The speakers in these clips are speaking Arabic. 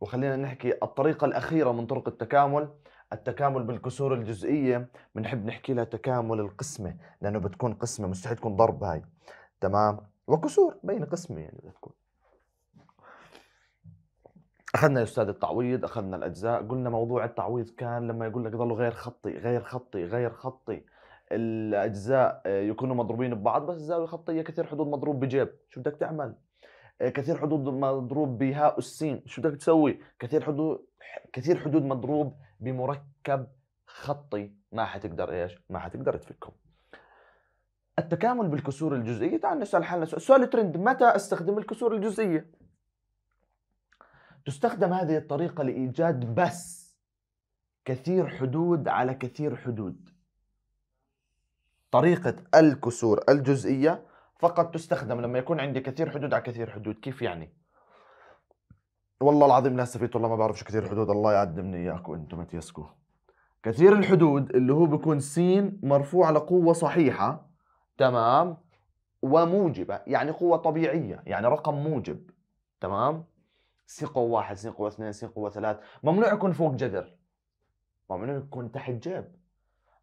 وخلينا نحكي الطريقة الأخيرة من طرق التكامل التكامل بالكسور الجزئية بنحب نحكي لها تكامل القسمة لأنه بتكون قسمة مستحيل تكون ضرب هاي تمام وكسور بين قسمة يعني بتكون اخذنا يا استاذ التعويض اخذنا الاجزاء قلنا موضوع التعويض كان لما يقول لك ضلوا غير خطي غير خطي غير خطي الاجزاء آه، يكونوا مضروبين ببعض بس الزاويه الخطيه كثير حدود مضروب بجيب شو بدك تعمل آه، كثير حدود مضروب بهاء السين شو بدك تسوي كثير حدود كثير حدود مضروب بمركب خطي ما حتقدر ايش ما حتقدر تفكهم التكامل بالكسور الجزئيه تعال نسال حالنا سؤال, سؤال ترند متى استخدم الكسور الجزئيه تستخدم هذه الطريقه لايجاد بس كثير حدود على كثير حدود طريقة الكسور الجزئية فقط تستخدم لما يكون عندي كثير حدود على كثير حدود كيف يعني؟ والله العظيم لا استفيد والله ما بعرف شو كثير حدود الله يعدمني اياكم انتم متيسكو كثير الحدود اللي هو بيكون سين مرفوع لقوة صحيحة تمام وموجبة يعني قوة طبيعية يعني رقم موجب تمام سين قوة واحد سين قوة اثنين سين قوة ثلاث ممنوع يكون فوق جذر ممنوع يكون تحت جيب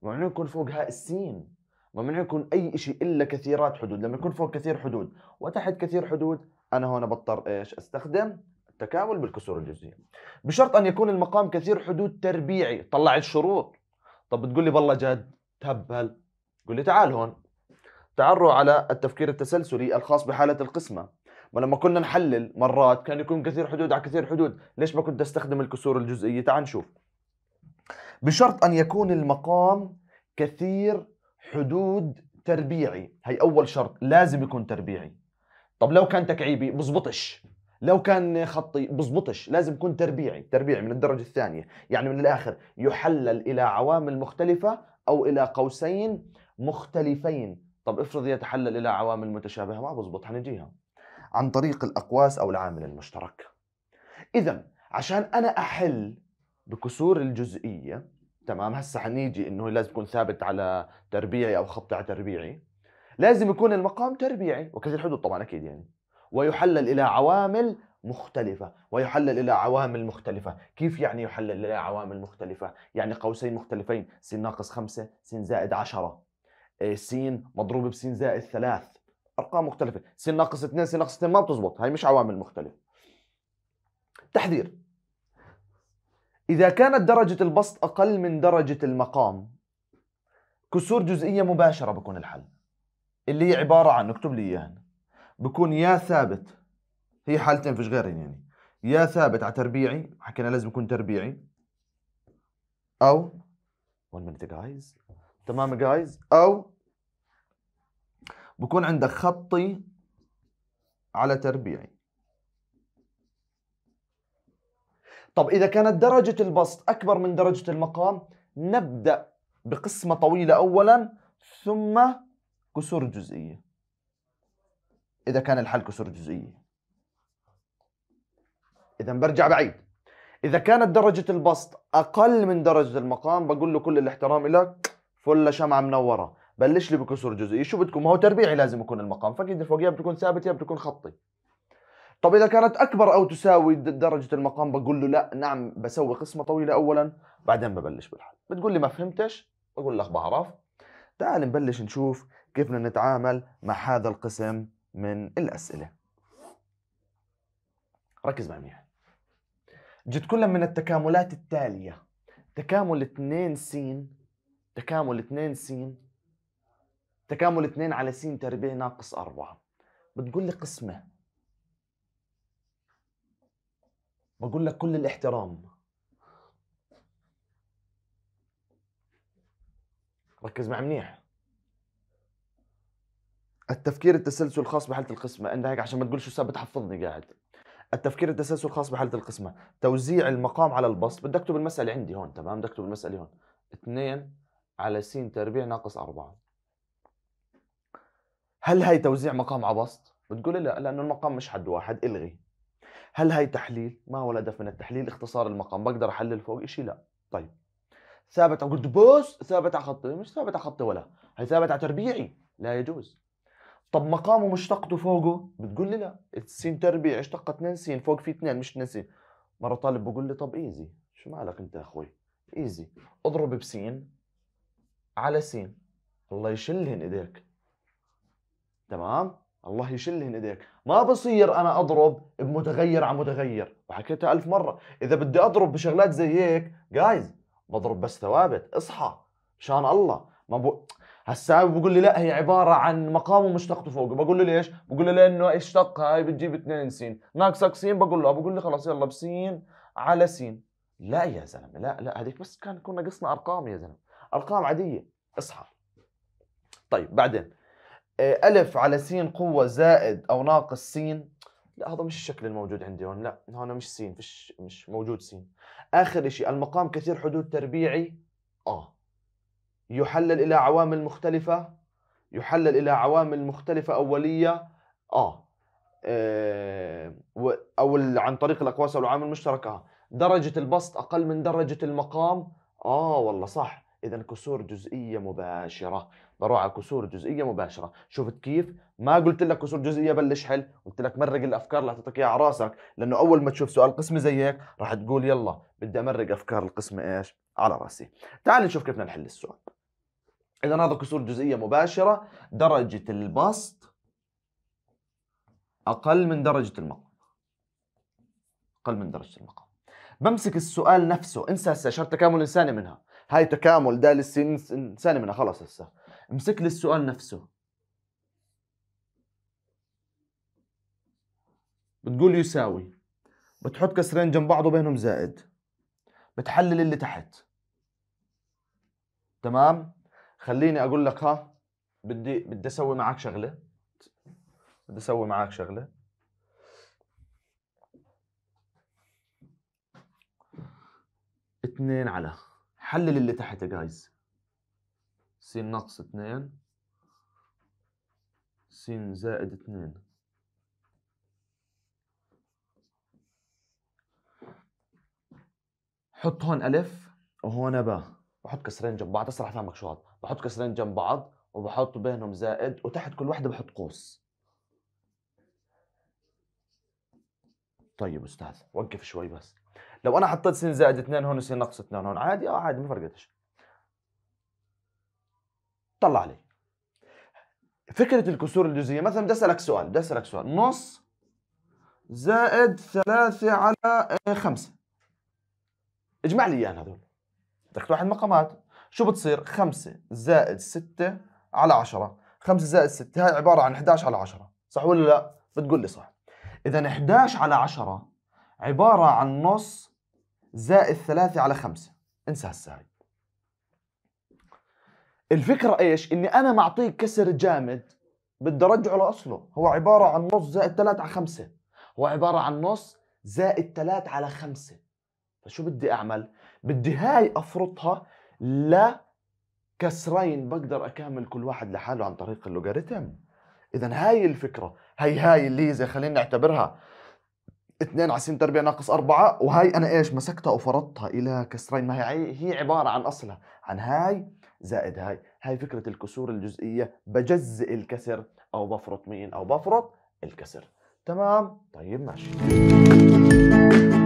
ممنوع يكون فوق هاء السين يكون اي شيء الا كثيرات حدود لما يكون فوق كثير حدود وتحت كثير حدود انا هون بضطر ايش استخدم التكامل بالكسور الجزئيه بشرط ان يكون المقام كثير حدود تربيعي طلع الشروط طب بتقول لي بالله جد تهبل قول لي تعال هون تعروا على التفكير التسلسلي الخاص بحاله القسمه ولما كنا نحلل مرات كان يكون كثير حدود على كثير حدود ليش ما كنت استخدم الكسور الجزئيه تعال نشوف بشرط ان يكون المقام كثير حدود تربيعي هي اول شرط لازم يكون تربيعي طب لو كان تكعيبي بزبطش لو كان خطي بزبطش لازم يكون تربيعي تربيعي من الدرجة الثانية يعني من الآخر يحلل إلى عوامل مختلفة أو إلى قوسين مختلفين طب افرض يتحلل إلى عوامل متشابهة ما بزبط حنجيها عن طريق الأقواس أو العامل المشترك إذا عشان أنا أحل بكسور الجزئية تمام هسه حنيجي انه لازم يكون ثابت على تربيعي او خط على تربيعي لازم يكون المقام تربيعي وكذا الحدود طبعا اكيد يعني ويحلل الى عوامل مختلفة ويحلل إلى عوامل مختلفة كيف يعني يحلل إلى عوامل مختلفة؟ يعني قوسين مختلفين س ناقص خمسة س زائد عشرة آه، س مضروب بس زائد ثلاث أرقام مختلفة س ناقص اثنين س ناقص اثنين ما بتزبط هاي مش عوامل مختلفة تحذير إذا كانت درجة البسط أقل من درجة المقام كسور جزئية مباشرة بكون الحل اللي هي عبارة عن اكتب لي إياها بكون يا ثابت هي حالتين فيش غيرين يعني يا ثابت على تربيعي حكينا لازم يكون تربيعي أو وين minute جايز تمام جايز أو بكون عندك خطي على تربيعي طب إذا كانت درجة البسط أكبر من درجة المقام نبدأ بقسمة طويلة أولا ثم كسور جزئية إذا كان الحل كسور جزئية إذا برجع بعيد إذا كانت درجة البسط أقل من درجة المقام بقول له كل الاحترام لك فل شمعة منورة بلش لي بكسور جزئي شو بدكم هو تربيعي لازم يكون المقام فكيد فوقيها بتكون ثابت يا بتكون خطي طب اذا كانت اكبر او تساوي درجه المقام بقول له لا نعم بسوي قسمه طويله اولا بعدين ببلش بالحل بتقول لي ما فهمتش بقول لك بعرف تعال نبلش نشوف كيف بدنا نتعامل مع هذا القسم من الاسئله ركز معي منيح يعني. جت كل من التكاملات التاليه تكامل 2 س تكامل 2 س تكامل 2 على س تربيع ناقص 4 بتقول لي قسمه بقول لك كل الاحترام ركز معي منيح التفكير التسلسل الخاص بحالة القسمة أنت هيك عشان ما تقولش سبب تحفظني قاعد التفكير التسلسل الخاص بحالة القسمة توزيع المقام على البسط بدك أكتب المسألة عندي هون تمام بدك أكتب المسألة هون 2 على س تربيع ناقص 4 هل هي توزيع مقام على بسط؟ بتقول لا لأنه المقام مش حد واحد الغي هل هاي تحليل؟ ما هو الهدف من التحليل اختصار المقام بقدر احلل فوق شيء لا طيب ثابت قلت بوس ثابت على خطي مش ثابت على خطي ولا هي ثابت على تربيعي لا يجوز طب مقامه مشتقته فوقه بتقول لي لا السين تربيعي اشتقة 2 سين فوق في 2 مش 2 سين مره طالب بقول لي طب ايزي شو مالك انت يا اخوي ايزي اضرب بسين على سين الله يشلهن ايديك تمام الله يشلهن ايديك ما بصير انا اضرب بمتغير على متغير وحكيتها ألف مره اذا بدي اضرب بشغلات زي هيك جايز بضرب بس ثوابت اصحى شان الله ما ب... هسا بقول لي لا هي عباره عن مقام ومشتقته فوقه بقول له ليش بقول له لانه اشتق هاي بتجيب اثنين سين ناقصك سين بقول له بقول لي خلاص يلا بسين على سين لا يا زلمه لا لا هذيك بس كان كنا ناقصنا ارقام يا زلمه ارقام عاديه اصحى طيب بعدين آه، ألف على س قوة زائد أو ناقص سين لا هذا مش الشكل الموجود عندي هون لا هون مش سين فيش مش موجود سين آخر شيء المقام كثير حدود تربيعي آه يحلل إلى عوامل مختلفة يحلل إلى عوامل مختلفة أولية آه, آه. أو عن طريق الأقواس أو العوامل المشتركة درجة البسط أقل من درجة المقام آه والله صح اذا كسور جزئيه مباشره بروح على كسور جزئيه مباشره شفت كيف ما قلت لك كسور جزئيه بلش حل قلت لك مرق الافكار اللي اعطيتك اياها على راسك لانه اول ما تشوف سؤال قسمة زي هيك راح تقول يلا بدي امرق افكار القسم ايش على راسي تعال نشوف كيف بدنا نحل السؤال اذا هذا كسور جزئيه مباشره درجه البسط اقل من درجه المقام اقل من درجه المقام بمسك السؤال نفسه انسى هسه شرط تكامل انساني منها هاي تكامل ده لسه انسان منها خلص هسه امسك لي السؤال نفسه بتقول يساوي بتحط كسرين جنب بعض وبينهم زائد بتحلل اللي تحت تمام خليني اقول لك ها بدي بدي اسوي معك شغله بدي اسوي معك شغله اثنين على حلل اللي تحت يا جايز س ناقص 2 س زائد 2 حط هون ألف وهون باء بحط كسرين جنب بعض هسه رح افهمك شو هاد بحط كسرين جنب بعض وبحط بينهم زائد وتحت كل وحده بحط قوس طيب استاذ وقف شوي بس لو انا حطيت سين زائد 2 هون وسين ناقص 2 هون عادي اه عادي ما فرقتش طلع علي فكره الكسور الجزئيه مثلا بدي اسالك سؤال بدي اسالك سؤال نص زائد 3 على 5 آه، اجمع لي اياهم هذول بدك تروح المقامات شو بتصير 5 زائد 6 على 10 5 زائد 6 هاي عباره عن 11 على 10 صح ولا لا بتقول لي صح إذا 11 على 10 عبارة عن نص زائد 3 على 5 انسى هاي الفكرة إيش؟ إني أنا معطيك كسر جامد بدي أرجعه لأصله هو عبارة عن نص زائد 3 على 5 هو عبارة عن نص زائد 3 على 5 فشو بدي أعمل؟ بدي هاي أفرطها لكسرين بقدر أكمل كل واحد لحاله عن طريق اللوغاريتم إذا هاي الفكرة هي هاي الليزة خلينا نعتبرها 2 على سين تربيع ناقص 4 وهاي انا ايش مسكتها وفرضتها الى كسرين ما هي هي عباره عن اصلها عن هاي زائد هاي هاي فكره الكسور الجزئيه بجزئ الكسر او بفرط مين او بفرط الكسر تمام طيب ماشي